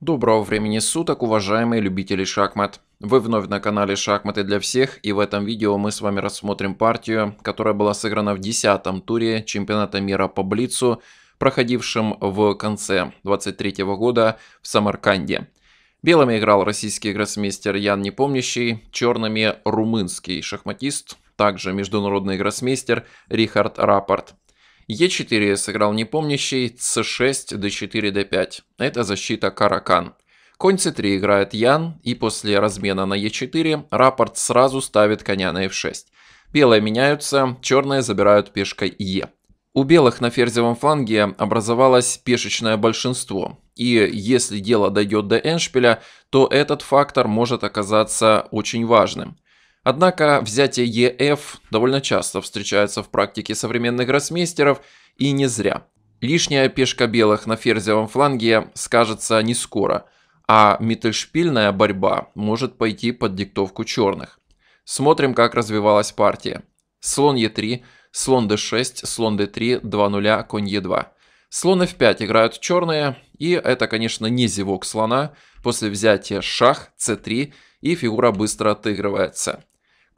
Доброго времени суток, уважаемые любители шахмат. Вы вновь на канале Шахматы для всех и в этом видео мы с вами рассмотрим партию, которая была сыграна в 10 туре чемпионата мира по Блицу, проходившем в конце 23 -го года в Самарканде. Белыми играл российский гроссмейстер Ян Непомнящий, черными румынский шахматист, также международный гроссмейстер Рихард Рапорт. Е4 я сыграл непомнящий, С6, Д4, Д5. Это защита Каракан. Конь c3 играет Ян, и после размена на e4 рапорт сразу ставит коня на f6. Белые меняются, черные забирают пешкой е. У белых на ферзевом фланге образовалось пешечное большинство, и если дело дойдет до эншпиля, то этот фактор может оказаться очень важным – Однако взятие ЕФ довольно часто встречается в практике современных гроссмейстеров и не зря. Лишняя пешка белых на ферзевом фланге скажется не скоро, а миттельшпильная борьба может пойти под диктовку черных. Смотрим, как развивалась партия. Слон Е3, слон d6, слон d3, 2 0, конь e2. Слон f5 играют черные, и это, конечно, не зевок слона. После взятия шах, c3, и фигура быстро отыгрывается.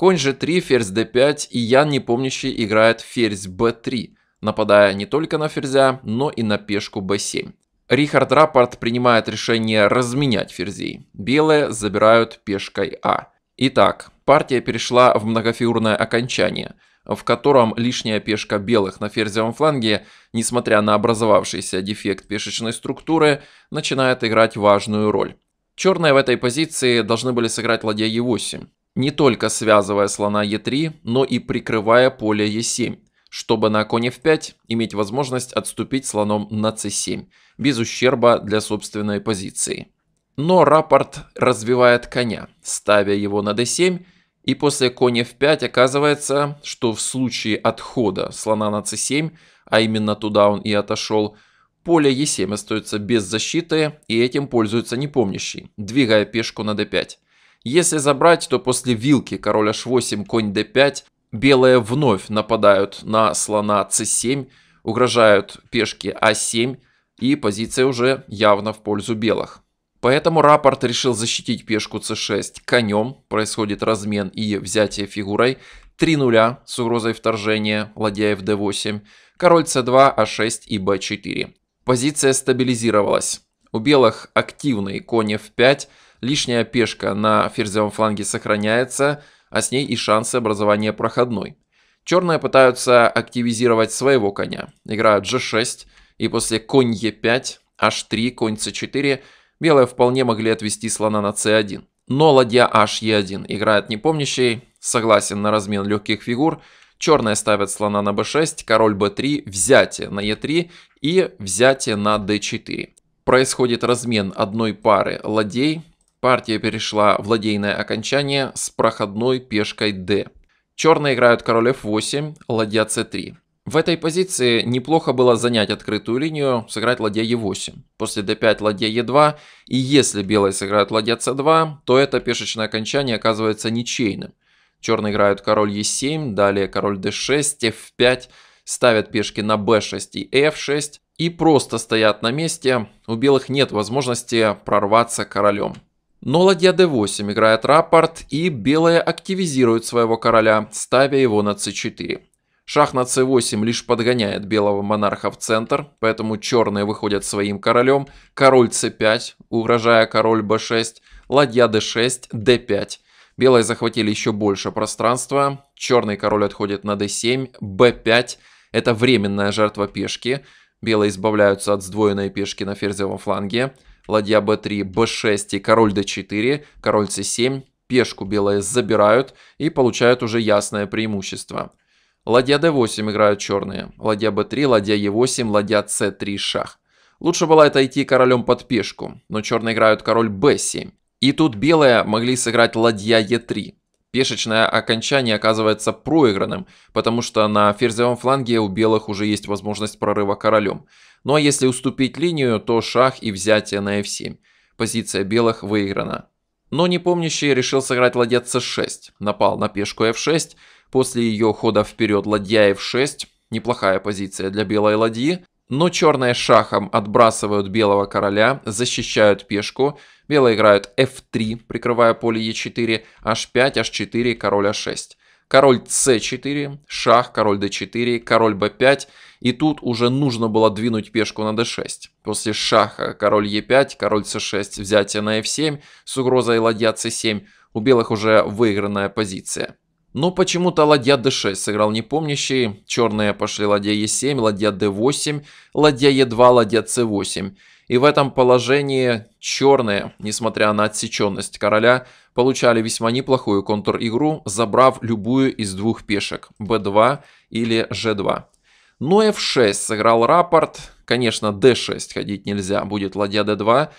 Конь g3, ферзь d5 и Ян непомнящий играет ферзь b3, нападая не только на ферзя, но и на пешку b7. Рихард Раппорт принимает решение разменять ферзей. Белые забирают пешкой а. Итак, партия перешла в многофигурное окончание, в котором лишняя пешка белых на ферзевом фланге, несмотря на образовавшийся дефект пешечной структуры, начинает играть важную роль. Черные в этой позиции должны были сыграть ладья e8, не только связывая слона Е3, но и прикрывая поле Е7, чтобы на коне F5 иметь возможность отступить слоном на C7, без ущерба для собственной позиции. Но рапорт развивает коня, ставя его на D7, и после коня F5 оказывается, что в случае отхода слона на C7, а именно туда он и отошел, поле E7 остается без защиты, и этим пользуется непомнящий, двигая пешку на D5. Если забрать, то после вилки король h8, конь d5, белые вновь нападают на слона c7, угрожают пешке a а 7 и позиция уже явно в пользу белых. Поэтому рапорт решил защитить пешку c6 конем, происходит размен и взятие фигурой, 3 нуля с угрозой вторжения, ладья d8, король c2, a 6 и b4. Позиция стабилизировалась. У белых активный конь f5, лишняя пешка на ферзевом фланге сохраняется, а с ней и шансы образования проходной. Черные пытаются активизировать своего коня. Играют g6, и после конь e5, h3, конь c4, белые вполне могли отвести слона на c1. Но ладья h 1 играет непомнящий, согласен на размен легких фигур. Черные ставят слона на b6, король b3, взятие на e3 и взятие на d4. Происходит размен одной пары ладей, Партия перешла в ладейное окончание с проходной пешкой d. Черные играют король f8, ладья c3. В этой позиции неплохо было занять открытую линию, сыграть ладья e8. После d5 ладья e2, и если белые сыграют ладья c2, то это пешечное окончание оказывается ничейным. Черные играют король e7, далее король d6, f5, ставят пешки на b6 и f6 и просто стоят на месте. У белых нет возможности прорваться королем. Но ладья d8 играет рапорт, и белые активизируют своего короля, ставя его на c4. Шах на c8 лишь подгоняет белого монарха в центр, поэтому черные выходят своим королем, король c5, угрожая король b6, ладья d6, d5. Белые захватили еще больше пространства, черный король отходит на d7, b5, это временная жертва пешки, белые избавляются от сдвоенной пешки на ферзевом фланге, ладья b3, b6 и король d4, король c7, пешку белые забирают и получают уже ясное преимущество. Ладья d8 играют черные, ладья b3, ладья e8, ладья c3 шах. Лучше было отойти королем под пешку, но черные играют король b7. И тут белые могли сыграть ладья e3. Пешечное окончание оказывается проигранным, потому что на ферзевом фланге у белых уже есть возможность прорыва королем. Ну а если уступить линию, то шах и взятие на f7. Позиция белых выиграна. Но непомнящий решил сыграть ладья c6, напал на пешку f6, после ее хода вперед ладья f6, неплохая позиция для белой ладьи, но черные шахом отбрасывают белого короля, защищают пешку. Белые играют f3, прикрывая поле e4, h5, h4, король a6. Король c4, шах, король d4, король b5. И тут уже нужно было двинуть пешку на d6. После шаха король e5, король c6, взятие на f7 с угрозой ладья c7. У белых уже выигранная позиция. Но почему-то ладья d6 сыграл непомнящий, черные пошли ладья e7, ладья d8, ладья e2, ладья c8. И в этом положении черные, несмотря на отсеченность короля, получали весьма неплохую контр-игру, забрав любую из двух пешек b2 или g2. Но f6 сыграл рапорт, конечно d6 ходить нельзя, будет ладья d2,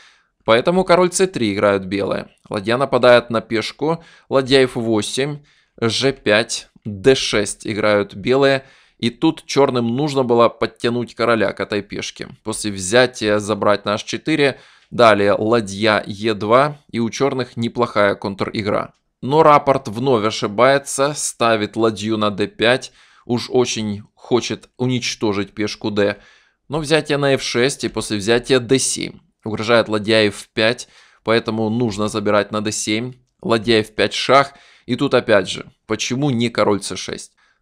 поэтому король c3 играют белые. Ладья нападает на пешку, ладья f8, g5, d6 играют белые. И тут черным нужно было подтянуть короля к этой пешке. После взятия забрать на h4, далее ладья e2 и у черных неплохая контр-игра. Но рапорт вновь ошибается, ставит ладью на d5, уж очень хочет уничтожить пешку d. Но взятие на f6 и после взятия d7. Угрожает ладья f5, поэтому нужно забирать на d7. Ладья f5 шах – и тут опять же, почему не король c6?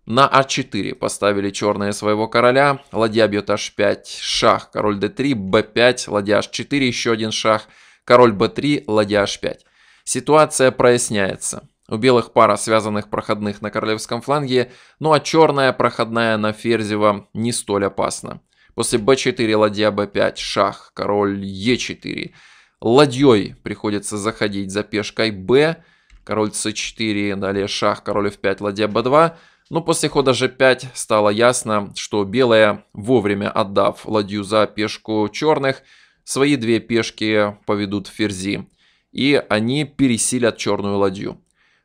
На а4 поставили черные своего короля, ладья бьет h5, шах, король d3, b5, ладья h4, еще один шах, король b3, ладья h5. Ситуация проясняется. У белых пара связанных проходных на королевском фланге, ну а черная проходная на Ферзева не столь опасна. После b4, ладья b5, шах, король e4. Ладьей приходится заходить за пешкой b, король c4, далее шах, король f5, ладья b2. Но ну, после хода g5 стало ясно, что белая, вовремя отдав ладью за пешку черных, свои две пешки поведут в ферзи. И они пересилят черную ладью.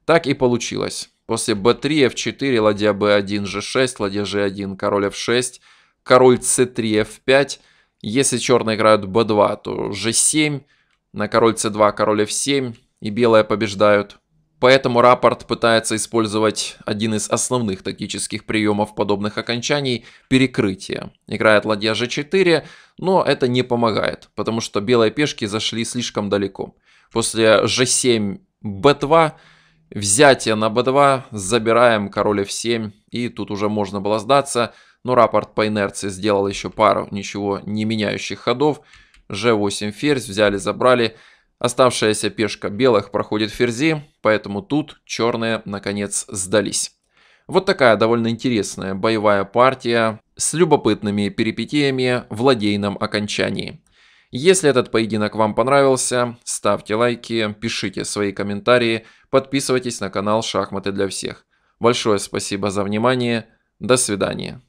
Так и получилось. После b3, f4, ладья b1, g6, ладья g1, король f6, король c3, f5. Если черные играют b2, то g7, на король c2, король f7, и белые побеждают. Поэтому рапорт пытается использовать один из основных тактических приемов подобных окончаний – перекрытие. Играет ладья g4, но это не помогает, потому что белые пешки зашли слишком далеко. После g7, b2, взятие на b2, забираем король f7, и тут уже можно было сдаться, но рапорт по инерции сделал еще пару ничего не меняющих ходов. g8 ферзь, взяли, забрали – Оставшаяся пешка белых проходит ферзи, поэтому тут черные наконец сдались. Вот такая довольно интересная боевая партия с любопытными перипетиями в ладейном окончании. Если этот поединок вам понравился, ставьте лайки, пишите свои комментарии, подписывайтесь на канал «Шахматы для всех». Большое спасибо за внимание, до свидания.